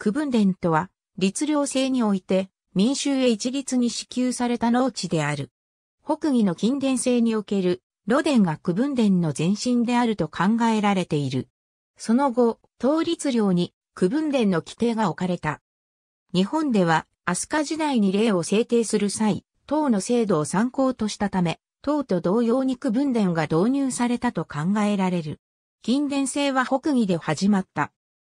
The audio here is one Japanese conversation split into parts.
区分田とは、律令制において、民衆へ一律に支給された農地である。北義の近伝制における、露伝が区分伝の前身であると考えられている。その後、当律令に区分伝の規定が置かれた。日本では、飛鳥時代に例を制定する際、党の制度を参考としたため、党と同様に区分伝が導入されたと考えられる。近伝制は北義で始まった。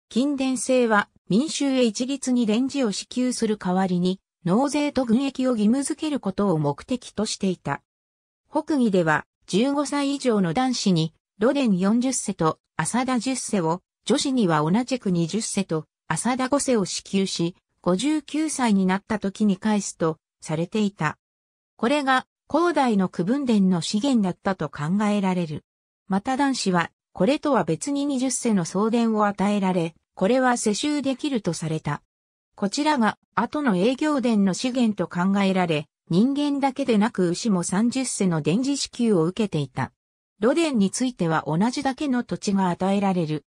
近伝制は民衆へ一律に電磁を支給する代わりに、納税と軍役を義務付けることを目的としていた。北義では、15歳以上の男子に、ロデン40世と浅田10世を、女子には同じく20世と浅田5世を支給し、59歳になった時に返すと、されていた。これが、広大の区分伝の資源だったと考えられる。また男子は、これとは別に20世の送電を与えられ、これは世襲できるとされた。こちらが後の営業電の資源と考えられ、人間だけでなく牛も30世の電磁支給を受けていた。露電については同じだけの土地が与えられる。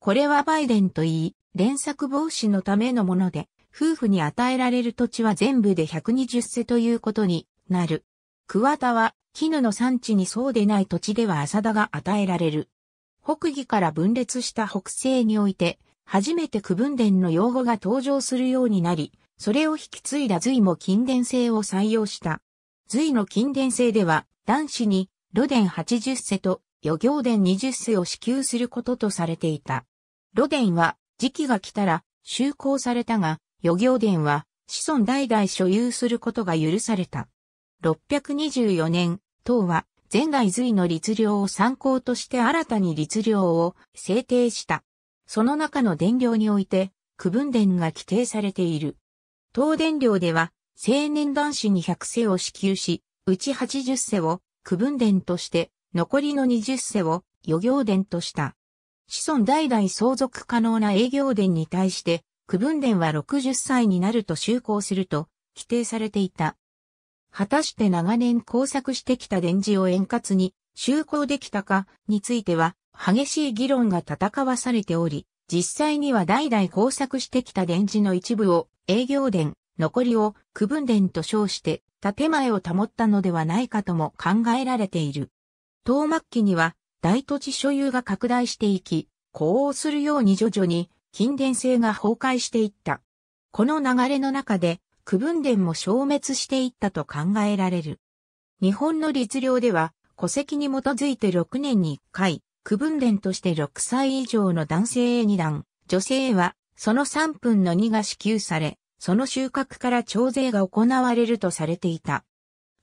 これはバイデンといい、連作防止のためのもので、夫婦に与えられる土地は全部で120世ということになる。桑田は絹の産地にそうでない土地では浅田が与えられる。北義から分裂した北西において、初めて区分伝の用語が登場するようになり、それを引き継いだ隋も近伝性を採用した。隋の近伝性では、男子に、露伝80世と、余行伝20世を支給することとされていた。露伝は、時期が来たら、就行されたが、余行伝は、子孫代々所有することが許された。624年、唐は、前代隋の律令を参考として新たに律令を制定した。その中の伝令において、区分伝が規定されている。東伝令では、青年男子に100世を支給し、うち80世を区分伝として、残りの20世を余行伝とした。子孫代々相続可能な営業伝に対して、区分伝は60歳になると就効すると規定されていた。果たして長年工作してきた電磁を円滑に就航できたかについては激しい議論が戦わされており、実際には代々工作してきた電磁の一部を営業電、残りを区分電と称して建前を保ったのではないかとも考えられている。当末期には大土地所有が拡大していき、呼応するように徐々に近電性が崩壊していった。この流れの中で区分伝も消滅していったと考えられる。日本の律令では、戸籍に基づいて6年に1回、区分伝として6歳以上の男性へ2段、女性へは、その3分の2が支給され、その収穫から徴税が行われるとされていた。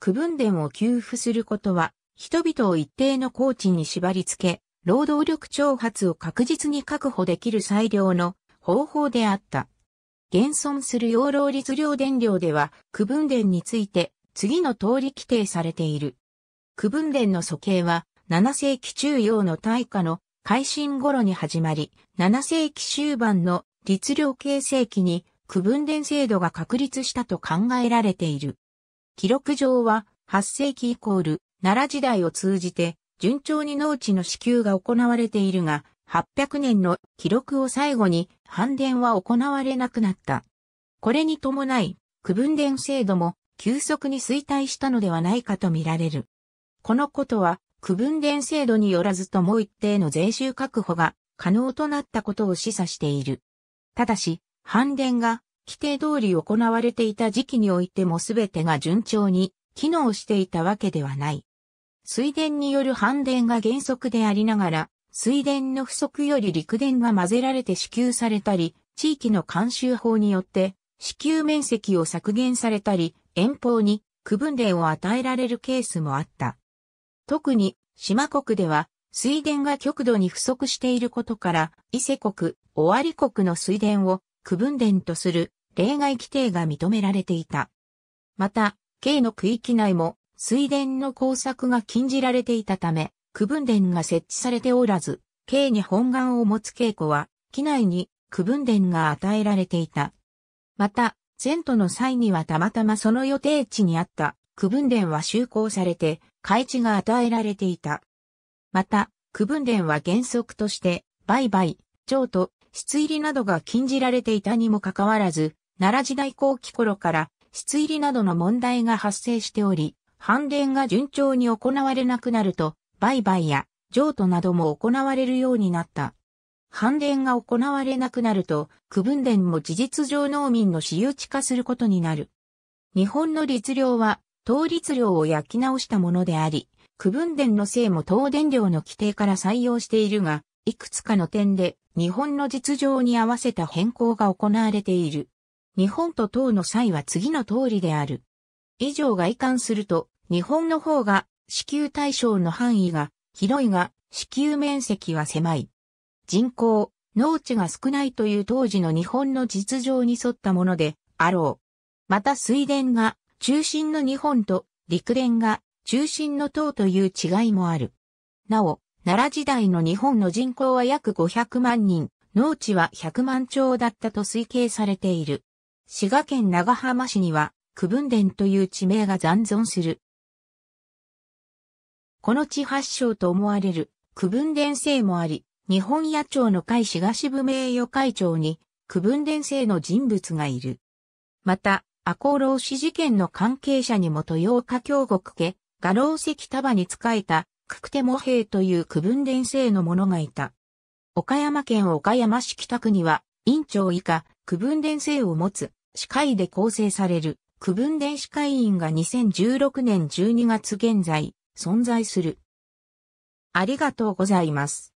区分伝を給付することは、人々を一定の高地に縛り付け、労働力挑発を確実に確保できる裁量の方法であった。現存する養老律令伝量では、区分伝について、次の通り規定されている。区分伝の素形は、7世紀中央の大化の改新頃に始まり、7世紀終盤の律令形成期に区分伝制度が確立したと考えられている。記録上は8世紀イコール奈良時代を通じて順調に農地の支給が行われているが、800年の記録を最後に反電は行われなくなった。これに伴い、区分電制度も急速に衰退したのではないかとみられる。このことは、区分電制度によらずとも一定の税収確保が可能となったことを示唆している。ただし、反電が規定通り行われていた時期においても全てが順調に機能していたわけではない。水田による反電が原則でありながら、水田の不足より陸田が混ぜられて支給されたり、地域の慣習法によって支給面積を削減されたり、遠方に区分例を与えられるケースもあった。特に島国では水田が極度に不足していることから、伊勢国、尾張国の水田を区分田とする例外規定が認められていた。また、K の区域内も水田の工作が禁じられていたため、区分殿が設置されておらず、京に本願を持つ稽古は、機内に区分殿が与えられていた。また、前途の際にはたまたまその予定地にあった区分殿は就航されて、開地が与えられていた。また、区分殿は原則として、売買、譲渡、質入りなどが禁じられていたにもかかわらず、奈良時代後期頃から、質入りなどの問題が発生しており、判伝が順調に行われなくなると、売買や譲渡なども行われるようになった。反伝が行われなくなると、区分電も事実上農民の私有地化することになる。日本の律令は、当律令を焼き直したものであり、区分電の性も当電領の規定から採用しているが、いくつかの点で日本の実情に合わせた変更が行われている。日本と党の際は次の通りである。以上が観すると、日本の方が支給対象の範囲が広いが支給面積は狭い。人口、農地が少ないという当時の日本の実情に沿ったものであろう。また水田が中心の日本と陸田が中心の党という違いもある。なお、奈良時代の日本の人口は約500万人、農地は100万兆だったと推計されている。滋賀県長浜市には、区分田という地名が残存する。この地発祥と思われる区分伝生もあり、日本野鳥の会東部名誉会長に区分伝生の人物がいる。また、赤穂浪士事件の関係者にも豊岡京国家、画廊石束に仕えた、くくても兵という区分伝生の者がいた。岡山県岡山市北区には、院長以下、区分伝生を持つ、司会で構成される、区分伝司会員が2016年12月現在、存在する。ありがとうございます。